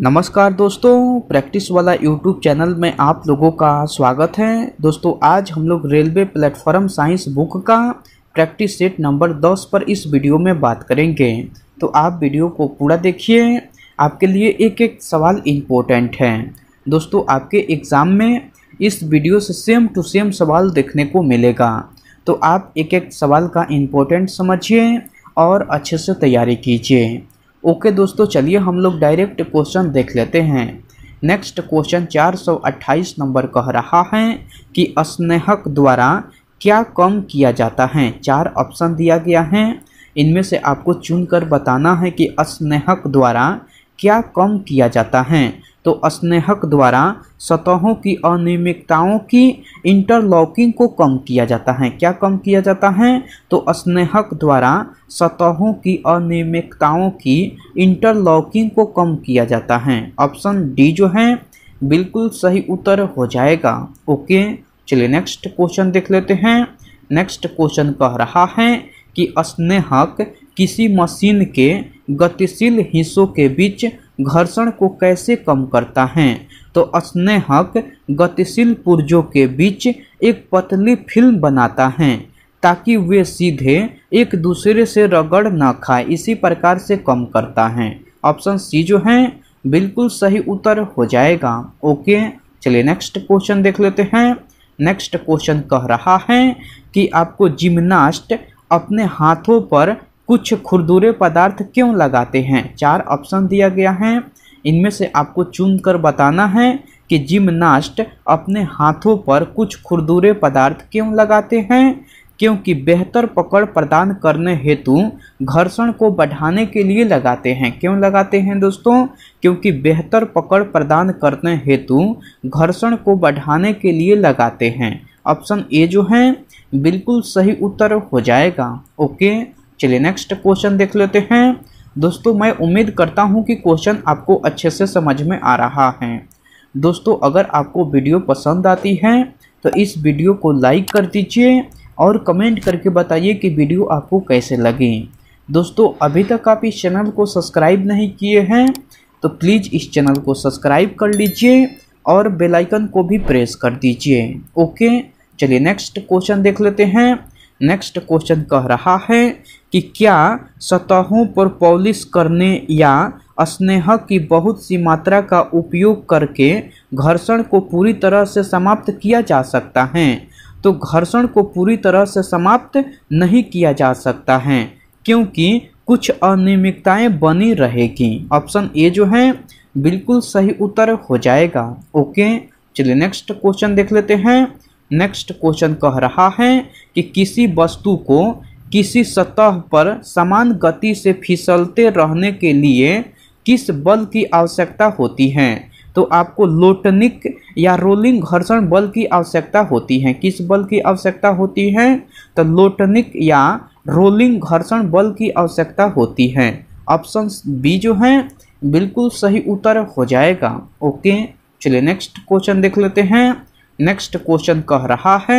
नमस्कार दोस्तों प्रैक्टिस वाला यूट्यूब चैनल में आप लोगों का स्वागत है दोस्तों आज हम लोग रेलवे प्लेटफॉर्म साइंस बुक का प्रैक्टिस सेट नंबर 10 पर इस वीडियो में बात करेंगे तो आप वीडियो को पूरा देखिए आपके लिए एक एक सवाल इम्पोर्टेंट है दोस्तों आपके एग्ज़ाम में इस वीडियो से सेम टू सेम सवाल देखने को मिलेगा तो आप एक एक सवाल का इम्पोर्टेंट समझिए और अच्छे से तैयारी कीजिए ओके दोस्तों चलिए हम लोग डायरेक्ट क्वेश्चन देख लेते हैं नेक्स्ट क्वेश्चन 428 नंबर कह रहा है कि स्नेहक द्वारा क्या कम किया जाता है चार ऑप्शन दिया गया है इनमें से आपको चुनकर बताना है कि स्नेहक द्वारा क्या कम किया जाता है तो स्नेहक द्वारा सतहों की अनियमितताओं की इंटरलॉकिंग को कम किया जाता है क्या कम किया जाता है तो स्नेहक द्वारा सतहों की अनियमितताओं की इंटरलॉकिंग को कम किया जाता है ऑप्शन डी जो है बिल्कुल सही उत्तर हो जाएगा ओके चलिए नेक्स्ट क्वेश्चन देख लेते हैं नेक्स्ट क्वेश्चन कह रहा है कि स्नेहक किसी मशीन के गतिशील हिस्सों के बीच घर्षण को कैसे कम करता है तो स्नेहक गतिशील पुर्जों के बीच एक पतली फिल्म बनाता है ताकि वे सीधे एक दूसरे से रगड़ ना खाए इसी प्रकार से कम करता है ऑप्शन सी जो है बिल्कुल सही उत्तर हो जाएगा ओके चलिए नेक्स्ट क्वेश्चन देख लेते हैं नेक्स्ट क्वेश्चन कह रहा है कि आपको जिम्नास्ट अपने हाथों पर कुछ खुरदुरे पदार्थ क्यों लगाते हैं चार ऑप्शन दिया गया है इनमें से आपको चुन कर बताना है कि जिमनास्ट अपने हाथों पर कुछ खुरदुरे पदार्थ क्यों लगाते हैं क्योंकि बेहतर पकड़ प्रदान करने हेतु घर्षण को बढ़ाने के लिए लगाते हैं क्यों लगाते हैं दोस्तों क्योंकि बेहतर पकड़ प्रदान करने हेतु घर्षण को बढ़ाने के लिए लगाते हैं ऑप्शन ए जो है बिल्कुल सही उत्तर हो जाएगा ओके चलिए नेक्स्ट क्वेश्चन देख लेते हैं दोस्तों मैं उम्मीद करता हूँ कि क्वेश्चन आपको अच्छे से समझ में आ रहा है दोस्तों अगर आपको वीडियो पसंद आती है तो इस वीडियो को लाइक कर दीजिए और कमेंट करके बताइए कि वीडियो आपको कैसे लगे दोस्तों अभी तक आप इस चैनल को सब्सक्राइब नहीं किए हैं तो प्लीज़ इस चैनल को सब्सक्राइब कर लीजिए और बेल आइकन को भी प्रेस कर दीजिए ओके चलिए नेक्स्ट क्वेश्चन देख लेते हैं नेक्स्ट क्वेश्चन कह रहा है कि क्या सतहों पर पॉलिश करने या स्नेह की बहुत सी मात्रा का उपयोग करके घर्षण को पूरी तरह से समाप्त किया जा सकता है तो घर्षण को पूरी तरह से समाप्त नहीं किया जा सकता है क्योंकि कुछ अनियमितताएं बनी रहेगी ऑप्शन ए जो है बिल्कुल सही उत्तर हो जाएगा ओके चलिए नेक्स्ट क्वेश्चन देख लेते हैं नेक्स्ट क्वेश्चन कह रहा है कि किसी वस्तु को किसी सतह पर समान गति से फिसलते रहने के लिए किस बल की आवश्यकता होती है तो आपको लोटनिक या रोलिंग घर्षण बल की आवश्यकता होती है किस बल की आवश्यकता होती है तो लोटनिक या रोलिंग घर्षण बल की आवश्यकता होती है ऑप्शन बी जो है बिल्कुल सही उत्तर हो जाएगा ओके चलिए नेक्स्ट क्वेश्चन देख लेते हैं नेक्स्ट क्वेश्चन कह रहा है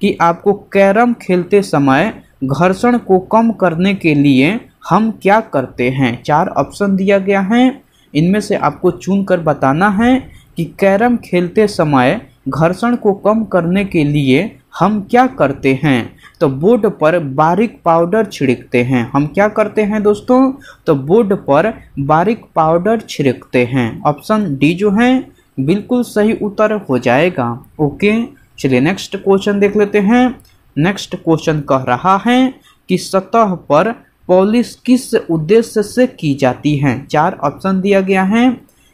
कि आपको कैरम खेलते समय घर्षण को कम करने के लिए हम क्या करते हैं चार ऑप्शन दिया गया है इनमें से आपको चुन कर बताना है कि कैरम खेलते समय घर्षण को कम करने के लिए हम क्या करते हैं तो बोर्ड पर बारीक पाउडर छिड़कते हैं हम क्या करते हैं दोस्तों तो बोर्ड पर बारीक पाउडर छिड़कते हैं ऑप्शन डी जो है बिल्कुल सही उत्तर हो जाएगा ओके चलिए नेक्स्ट क्वेश्चन देख लेते हैं नेक्स्ट क्वेश्चन कह रहा है कि सतह पर पॉलिश किस उद्देश्य से की जाती है चार ऑप्शन दिया गया है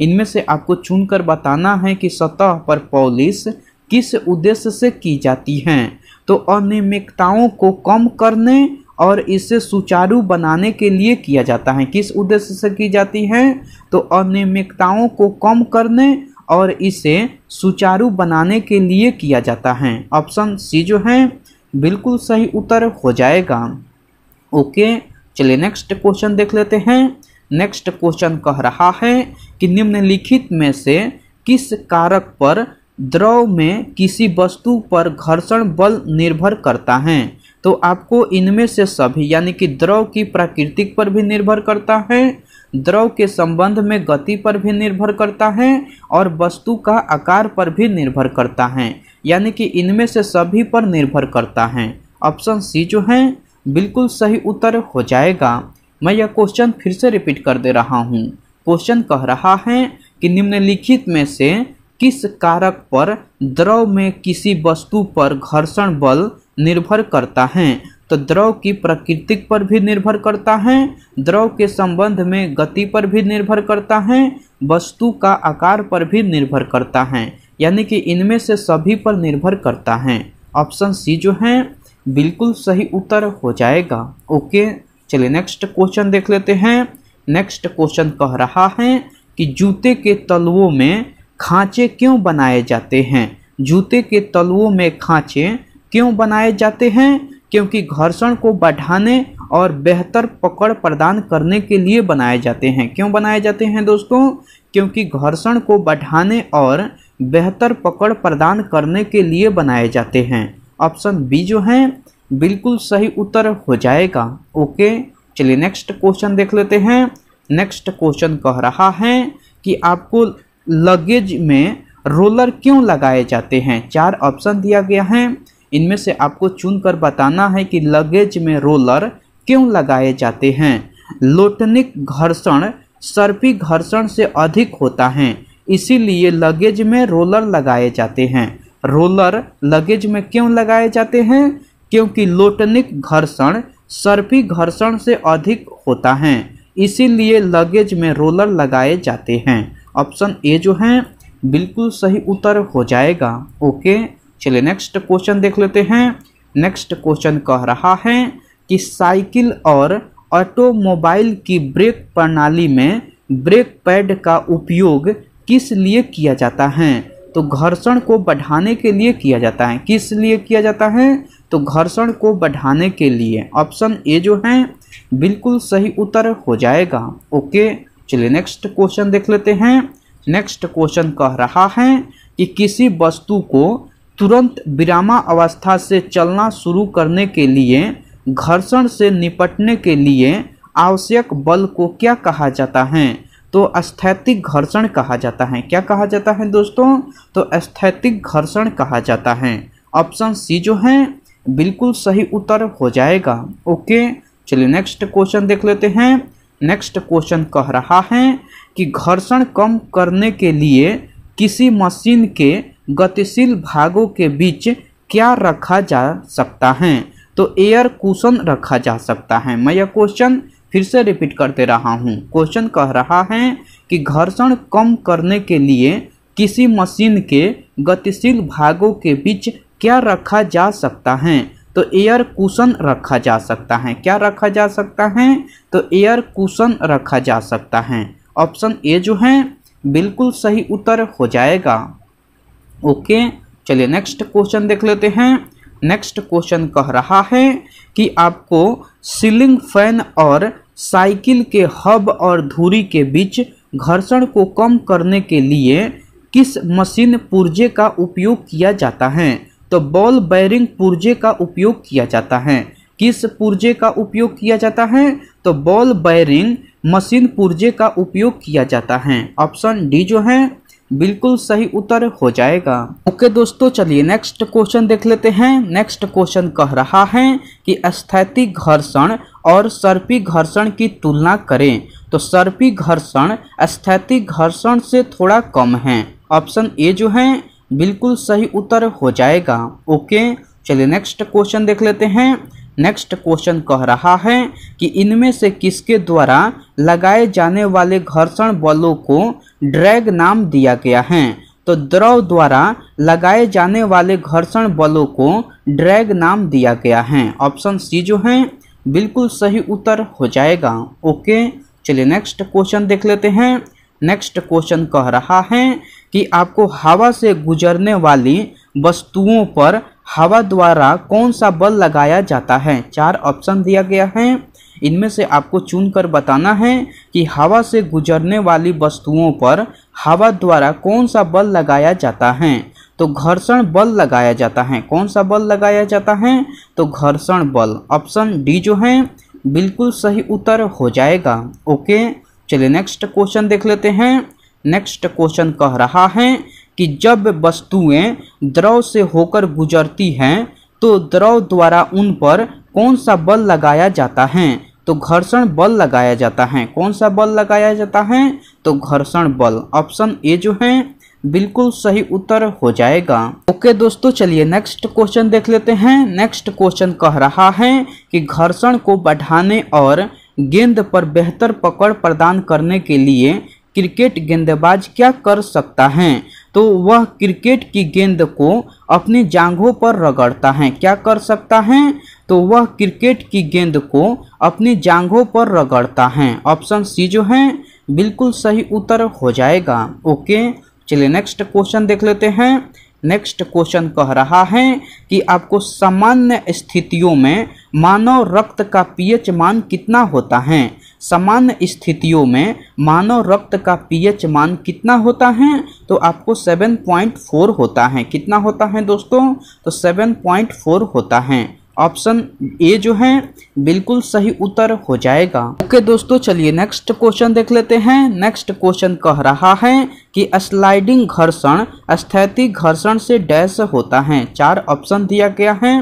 इनमें से आपको चुनकर बताना है कि सतह पर पॉलिश किस उद्देश्य से की जाती है तो अनियमितताओं को कम करने और इसे सुचारू बनाने के लिए किया जाता है किस उद्देश्य से की जाती है तो अनियमितताओं को कम करने और इसे सुचारू बनाने के लिए किया जाता है ऑप्शन सी जो है बिल्कुल सही उत्तर हो जाएगा ओके चलिए नेक्स्ट क्वेश्चन देख लेते हैं नेक्स्ट क्वेश्चन कह रहा है कि निम्नलिखित में से किस कारक पर द्रव में किसी वस्तु पर घर्षण बल निर्भर करता है तो आपको इनमें से सभी यानी कि द्रव की प्राकृतिक पर भी निर्भर करता है द्रव के संबंध में गति पर भी निर्भर करता है और वस्तु का आकार पर भी निर्भर करता है यानी कि इनमें से सभी पर निर्भर करता है ऑप्शन सी जो है बिल्कुल सही उत्तर हो जाएगा मैं यह क्वेश्चन फिर से रिपीट कर दे रहा हूँ क्वेश्चन कह रहा है कि निम्नलिखित में से किस कारक पर द्रव में किसी वस्तु पर घर्षण बल निर्भर करता है तो द्रव की प्रकृति पर भी निर्भर करता है द्रव के संबंध में गति पर भी निर्भर करता है वस्तु का आकार पर भी निर्भर करता है यानी कि इनमें से सभी पर निर्भर करता है ऑप्शन सी जो है बिल्कुल सही उत्तर हो जाएगा ओके चलिए नेक्स्ट क्वेश्चन देख लेते हैं नेक्स्ट क्वेश्चन कह रहा है कि जूते के तलवों में खांचे क्यों बनाए जाते हैं जूते के तलवों में खांचे क्यों बनाए जाते हैं क्योंकि घर्षण को बढ़ाने और बेहतर पकड़ प्रदान करने के लिए बनाए जाते हैं क्यों बनाए जाते हैं दोस्तों क्योंकि घर्षण को बढ़ाने और बेहतर पकड़ प्रदान करने के लिए बनाए जाते हैं ऑप्शन बी जो है बिल्कुल सही उत्तर हो जाएगा ओके चलिए नेक्स्ट क्वेश्चन देख लेते हैं नेक्स्ट क्वेश्चन कह रहा है कि आपको लगेज में रोलर क्यों लगाए जाते हैं चार ऑप्शन दिया गया है इनमें से आपको चुनकर बताना है कि लगेज में रोलर क्यों लगाए जाते हैं लोटनिक घर्षण सर्पी घर्षण से अधिक होता है इसीलिए लगेज में रोलर लगाए जाते हैं रोलर लगेज में क्यों लगाए जाते हैं क्योंकि लोटनिक घर्षण सर्पी घर्षण से अधिक होता है इसीलिए लगेज में रोलर लगाए जाते हैं ऑप्शन ए जो है बिल्कुल सही उत्तर हो जाएगा ओके चलिए नेक्स्ट क्वेश्चन देख लेते हैं नेक्स्ट क्वेश्चन कह रहा है कि साइकिल और ऑटोमोबाइल की ब्रेक प्रणाली में ब्रेक पैड का उपयोग किस लिए किया जाता है तो घर्षण को बढ़ाने के लिए किया जाता है किस लिए किया जाता है तो घर्षण को बढ़ाने के लिए ऑप्शन ए जो है बिल्कुल सही उत्तर हो जाएगा ओके चलिए नेक्स्ट क्वेश्चन देख लेते हैं नेक्स्ट क्वेश्चन कह रहा है कि किसी वस्तु को तुरंत विरामा अवस्था से चलना शुरू करने के लिए घर्षण से निपटने के लिए आवश्यक बल को क्या कहा जाता है तो स्थैतिक घर्षण कहा जाता है क्या कहा जाता है दोस्तों तो स्थैतिक घर्षण कहा जाता है ऑप्शन सी जो है बिल्कुल सही उत्तर हो जाएगा ओके चलिए नेक्स्ट क्वेश्चन देख लेते हैं नेक्स्ट क्वेश्चन कह रहा है कि घर्षण कम करने के लिए किसी मशीन के गतिशील भागों के बीच क्या रखा जा सकता है तो एयर कुशन रखा जा सकता है मैं यह क्वेश्चन फिर से रिपीट करते रहा हूँ क्वेश्चन कह रहा है कि घर्षण कम करने के लिए किसी मशीन के गतिशील भागों के बीच क्या रखा जा सकता है तो एयर कुशन रखा जा सकता है क्या रखा जा सकता है तो एयर कुशन रखा जा सकता है ऑप्शन ए जो है बिल्कुल सही उत्तर हो जाएगा ओके चलिए नेक्स्ट क्वेश्चन देख लेते हैं नेक्स्ट क्वेश्चन कह रहा है कि आपको सीलिंग फैन और साइकिल के हब और धुरी के बीच घर्षण को कम करने के लिए किस मशीन पुर्जे का उपयोग किया जाता है तो बॉल बैरिंग पुर्जे का उपयोग किया जाता है किस पुर्जे का उपयोग किया जाता है तो बॉल बैरिंग मशीन पुर्जे का उपयोग किया जाता है ऑप्शन डी जो है बिल्कुल सही उत्तर हो जाएगा ओके दोस्तों चलिए नेक्स्ट क्वेश्चन देख लेते हैं नेक्स्ट क्वेश्चन कह रहा है कि स्थैतिक घर्षण और सर्पी घर्षण की तुलना करें तो सर्पी घर्षण स्थैतिक घर्षण से थोड़ा कम है ऑप्शन ए जो है बिल्कुल सही उत्तर हो जाएगा ओके चलिए नेक्स्ट क्वेश्चन देख लेते हैं नेक्स्ट क्वेश्चन कह रहा है कि इनमें से किसके द्वारा लगाए जाने वाले घर्षण बलों को ड्रैग नाम दिया गया है तो द्रव द्वारा लगाए जाने वाले घर्षण बलों को ड्रैग नाम दिया गया है ऑप्शन सी जो है बिल्कुल सही उत्तर हो जाएगा ओके चलिए नेक्स्ट क्वेश्चन देख लेते हैं नेक्स्ट क्वेश्चन कह रहा है कि आपको हवा से गुजरने वाली वस्तुओं पर हवा द्वारा कौन सा बल लगाया जाता है चार ऑप्शन दिया गया है इनमें से आपको चुनकर बताना है कि हवा से गुजरने वाली वस्तुओं पर हवा द्वारा कौन सा बल लगाया जाता है तो घर्षण बल लगाया जाता है कौन सा बल लगाया जाता है तो घर्षण बल ऑप्शन डी जो है बिल्कुल सही उत्तर हो जाएगा ओके चलिए नेक्स्ट क्वेश्चन देख लेते हैं नेक्स्ट क्वेश्चन कह रहा है कि जब वस्तुएं द्रव से होकर गुजरती हैं तो द्रव द्वारा उन पर कौन सा बल लगाया जाता है तो घर्षण बल लगाया जाता है कौन सा बल लगाया जाता है तो घर्षण बल ऑप्शन ए जो है बिल्कुल सही उत्तर हो जाएगा ओके दोस्तों चलिए नेक्स्ट क्वेश्चन देख लेते हैं नेक्स्ट क्वेश्चन कह रहा है कि घर्षण को बढ़ाने और गेंद पर बेहतर पकड़ प्रदान करने के लिए क्रिकेट गेंदबाज क्या कर सकता है तो वह क्रिकेट की गेंद को अपनी जांघों पर रगड़ता है क्या कर सकता है तो वह क्रिकेट की गेंद को अपनी जांघों पर रगड़ता है ऑप्शन सी जो है बिल्कुल सही उत्तर हो जाएगा ओके चलिए नेक्स्ट क्वेश्चन देख लेते हैं नेक्स्ट क्वेश्चन कह रहा है कि आपको सामान्य स्थितियों में मानव रक्त का पीएच मान कितना होता है सामान्य स्थितियों में मानव रक्त का पीएच मान कितना होता है तो आपको 7.4 होता है कितना होता है दोस्तों तो 7.4 होता है ऑप्शन ए जो है बिल्कुल सही उत्तर हो जाएगा ओके okay, दोस्तों चलिए नेक्स्ट क्वेश्चन देख लेते हैं नेक्स्ट क्वेश्चन कह रहा है कि स्लाइडिंग घर्षण स्थैतिक घर्षण से डैश होता है चार ऑप्शन दिया गया है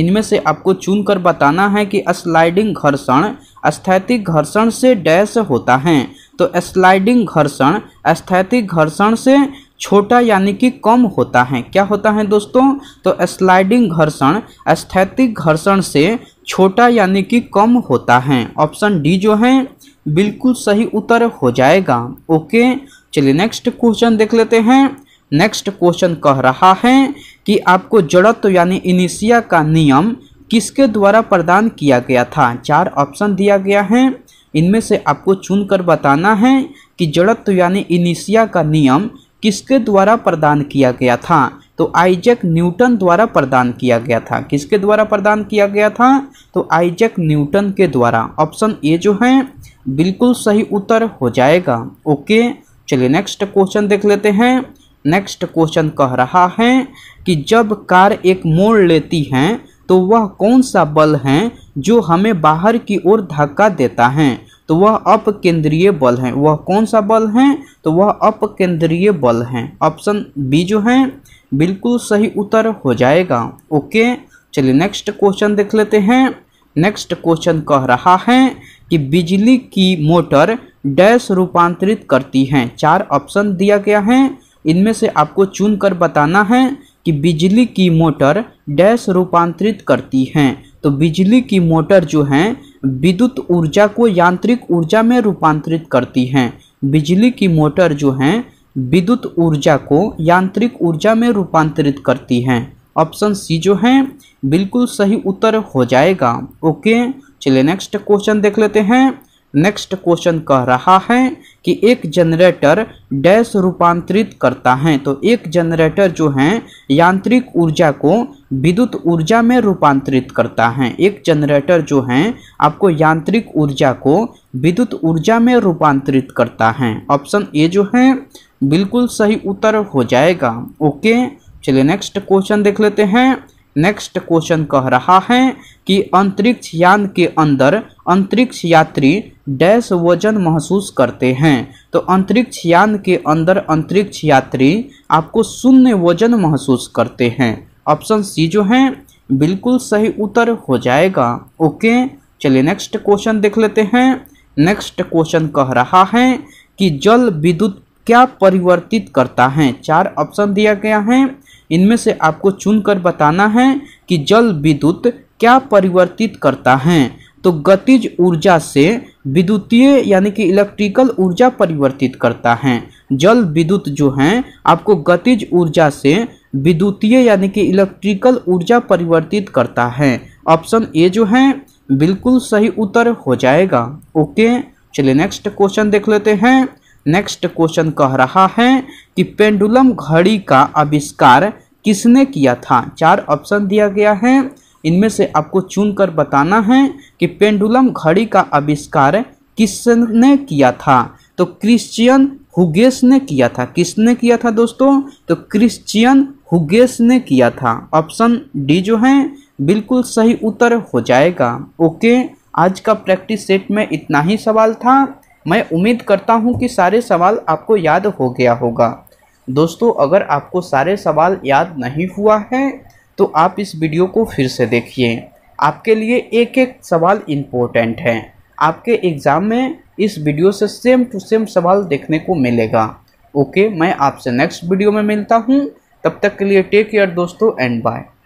इनमें से आपको चुन कर बताना है कि स्लाइडिंग घर्षण स्थैतिक घर्षण से डैश होता है तो स्लाइडिंग घर्षण स्थैतिक घर्षण से छोटा यानी कि कम होता है क्या होता है दोस्तों तो स्लाइडिंग घर्षण स्थैतिक घर्षण से छोटा यानी कि कम होता है ऑप्शन डी जो है बिल्कुल सही उत्तर हो जाएगा ओके चलिए नेक्स्ट क्वेश्चन देख लेते हैं नेक्स्ट क्वेश्चन कह रहा है कि आपको जड़त्व यानी इनिशिया का नियम किसके द्वारा प्रदान किया गया था चार ऑप्शन दिया गया है इनमें से आपको चुनकर बताना है कि जड़त्व यानी इनिशिया का नियम किसके द्वारा प्रदान किया गया था तो आइजक न्यूटन द्वारा प्रदान किया गया था किसके द्वारा प्रदान किया गया था तो आइजक न्यूटन के द्वारा ऑप्शन ए जो है बिल्कुल सही उत्तर हो जाएगा ओके चलिए नेक्स्ट क्वेश्चन देख लेते हैं नेक्स्ट क्वेश्चन कह रहा है कि जब कार एक मोड़ लेती है तो वह कौन सा बल है जो हमें बाहर की ओर धक्का देता है तो वह अपकेंद्रीय बल हैं वह कौन सा बल हैं तो वह अपकेंद्रीय बल हैं ऑप्शन बी जो है बिल्कुल सही उत्तर हो जाएगा ओके चलिए नेक्स्ट क्वेश्चन देख लेते हैं नेक्स्ट क्वेश्चन कह रहा है कि बिजली की मोटर डैश रूपांतरित करती हैं चार ऑप्शन दिया गया है इनमें से आपको चुन कर बताना है कि बिजली की मोटर डैश रूपांतरित करती हैं तो बिजली की मोटर जो हैं विद्युत ऊर्जा को यांत्रिक ऊर्जा में रूपांतरित करती हैं बिजली की मोटर जो हैं विद्युत ऊर्जा को यांत्रिक ऊर्जा में रूपांतरित करती हैं ऑप्शन सी जो है बिल्कुल सही उत्तर हो जाएगा ओके चलिए नेक्स्ट क्वेश्चन देख लेते हैं नेक्स्ट क्वेश्चन कह रहा है कि एक जनरेटर डैश रूपांतरित करता है तो एक जनरेटर जो है यांत्रिक ऊर्जा को विद्युत ऊर्जा में रूपांतरित करता है एक जनरेटर जो है आपको यांत्रिक ऊर्जा को विद्युत ऊर्जा में रूपांतरित करता है ऑप्शन ए जो है बिल्कुल सही उत्तर हो जाएगा ओके चलिए नेक्स्ट क्वेश्चन देख लेते हैं नेक्स्ट क्वेश्चन कह रहा है कि अंतरिक्ष यान के अंदर अंतरिक्ष यात्री डैश वजन महसूस करते हैं तो अंतरिक्ष यान के अंदर अंतरिक्ष यात्री आपको शून्य वजन महसूस करते हैं ऑप्शन सी जो है बिल्कुल सही उत्तर हो जाएगा ओके चलिए नेक्स्ट क्वेश्चन देख लेते हैं नेक्स्ट क्वेश्चन कह रहा है कि जल विद्युत क्या परिवर्तित करता है चार ऑप्शन दिया गया है इनमें से आपको चुनकर बताना है कि जल विद्युत क्या परिवर्तित करता है तो गतिज ऊर्जा से विद्युतीय यानी कि इलेक्ट्रिकल ऊर्जा परिवर्तित करता है जल विद्युत जो है आपको गतिज ऊर्जा से विद्युतीय यानी कि इलेक्ट्रिकल ऊर्जा परिवर्तित करता है ऑप्शन ए जो है बिल्कुल सही उत्तर हो जाएगा ओके चलिए नेक्स्ट क्वेश्चन देख लेते हैं नेक्स्ट क्वेश्चन कह रहा है कि पेंडुलम घड़ी का आविष्कार किसने किया था चार ऑप्शन दिया गया है इनमें से आपको चुन कर बताना है कि पेंडुलम घड़ी का आविष्कार किसने किया था तो क्रिश्चियन हुगेस ने किया था किसने किया था दोस्तों तो क्रिश्चियन हुगेस ने किया था ऑप्शन डी जो है बिल्कुल सही उत्तर हो जाएगा ओके आज का प्रैक्टिस सेट में इतना ही सवाल था मैं उम्मीद करता हूँ कि सारे सवाल आपको याद हो गया होगा दोस्तों अगर आपको सारे सवाल याद नहीं हुआ है तो आप इस वीडियो को फिर से देखिए आपके लिए एक एक सवाल इम्पोर्टेंट है आपके एग्ज़ाम में इस वीडियो से सेम टू सेम सवाल देखने को मिलेगा ओके मैं आपसे नेक्स्ट वीडियो में मिलता हूँ तब तक के लिए टेक केयर दोस्तों एंड बाय